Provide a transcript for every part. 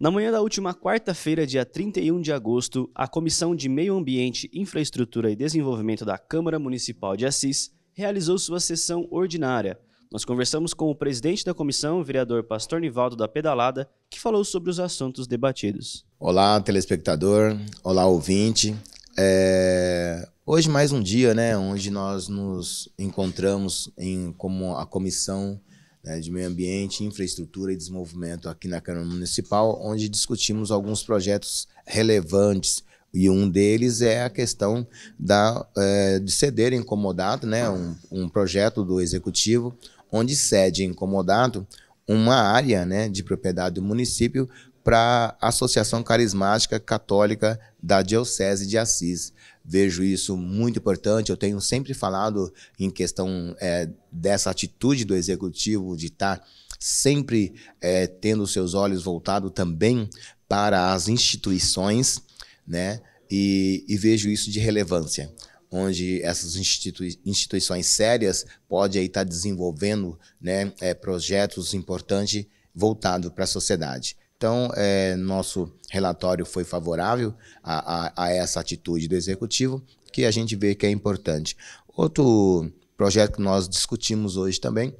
Na manhã da última quarta-feira, dia 31 de agosto, a Comissão de Meio Ambiente, Infraestrutura e Desenvolvimento da Câmara Municipal de Assis realizou sua sessão ordinária. Nós conversamos com o presidente da comissão, o vereador Pastor Nivaldo da Pedalada, que falou sobre os assuntos debatidos. Olá, telespectador. Olá, ouvinte. É... Hoje mais um dia, né, onde nós nos encontramos em como a comissão né, de Meio Ambiente, Infraestrutura e Desenvolvimento aqui na Câmara Municipal, onde discutimos alguns projetos relevantes. E um deles é a questão da, é, de ceder em comodato, né, um, um projeto do Executivo, onde cede em comodato uma área né, de propriedade do município para a Associação Carismática Católica da Diocese de Assis. Vejo isso muito importante. Eu tenho sempre falado em questão é, dessa atitude do executivo de estar tá sempre é, tendo seus olhos voltados também para as instituições, né? E, e vejo isso de relevância, onde essas institui instituições sérias podem estar tá desenvolvendo né, é, projetos importantes voltados para a sociedade. Então, é, nosso relatório foi favorável a, a, a essa atitude do executivo, que a gente vê que é importante. Outro projeto que nós discutimos hoje também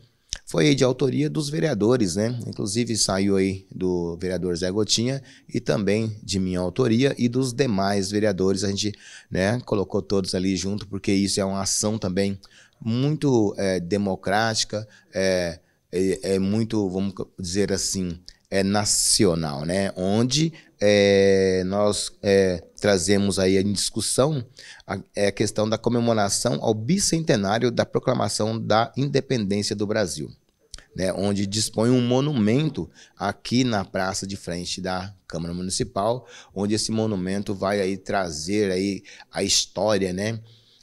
foi de autoria dos vereadores, né? Inclusive saiu aí do vereador Zé Gotinha e também de minha autoria e dos demais vereadores. A gente né, colocou todos ali junto, porque isso é uma ação também muito é, democrática, é, é, é muito, vamos dizer assim, é, nacional, né? Onde é, nós é, trazemos aí em discussão a, é a, questão da comemoração ao bicentenário da proclamação da independência do Brasil, né? onde dispõe um monumento aqui na praça de frente da Câmara Municipal, onde esse monumento vai aí trazer aí a história, né?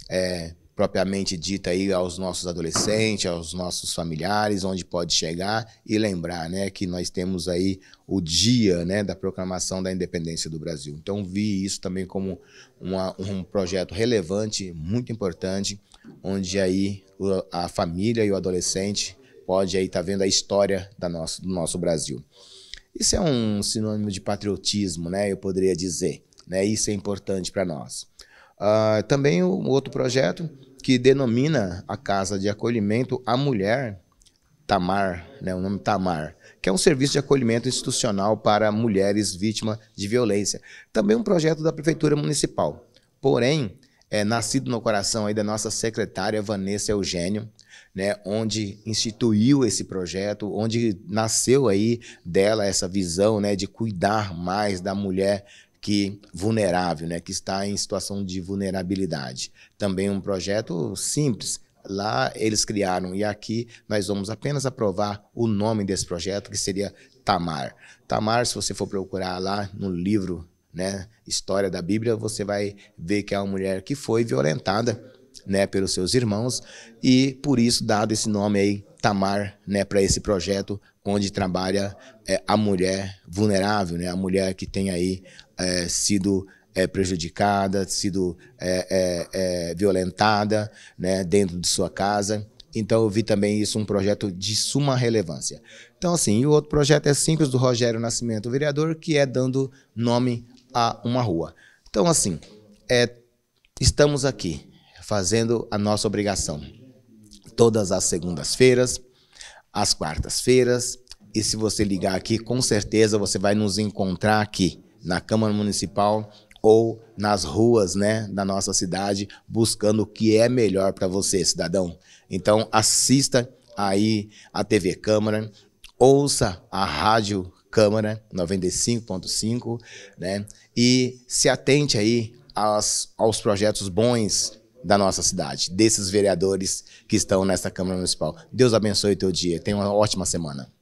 É, propriamente dita aí aos nossos adolescentes, aos nossos familiares, onde pode chegar e lembrar, né, que nós temos aí o dia, né, da proclamação da independência do Brasil. Então vi isso também como uma, um projeto relevante, muito importante, onde aí a família e o adolescente pode aí estar tá vendo a história da nosso, do nosso Brasil. Isso é um sinônimo de patriotismo, né? Eu poderia dizer, né? Isso é importante para nós. Uh, também um outro projeto que denomina a Casa de Acolhimento à Mulher, Tamar, né, o nome Tamar, que é um serviço de acolhimento institucional para mulheres vítimas de violência. Também um projeto da Prefeitura Municipal. Porém, é nascido no coração aí da nossa secretária Vanessa Eugênio, né, onde instituiu esse projeto, onde nasceu aí dela essa visão, né, de cuidar mais da mulher que vulnerável, né, que está em situação de vulnerabilidade. Também um projeto simples. Lá eles criaram e aqui nós vamos apenas aprovar o nome desse projeto, que seria Tamar. Tamar, se você for procurar lá no livro, né, História da Bíblia, você vai ver que é uma mulher que foi violentada, né, pelos seus irmãos e por isso dado esse nome aí, Tamar, né, para esse projeto onde trabalha é, a mulher vulnerável, né, a mulher que tem aí é, sido é, prejudicada, sido é, é, é, violentada né, dentro de sua casa. Então eu vi também isso um projeto de suma relevância. Então assim, e o outro projeto é Simples do Rogério Nascimento, vereador, que é dando nome a uma rua. Então assim, é, estamos aqui fazendo a nossa obrigação. Todas as segundas-feiras, às quartas-feiras, e se você ligar aqui, com certeza você vai nos encontrar aqui na Câmara Municipal ou nas ruas né, da nossa cidade, buscando o que é melhor para você, cidadão. Então, assista aí a TV Câmara, ouça a Rádio Câmara 95.5, né? E se atente aí aos, aos projetos bons da nossa cidade, desses vereadores que estão nessa Câmara Municipal. Deus abençoe o teu dia. Tenha uma ótima semana.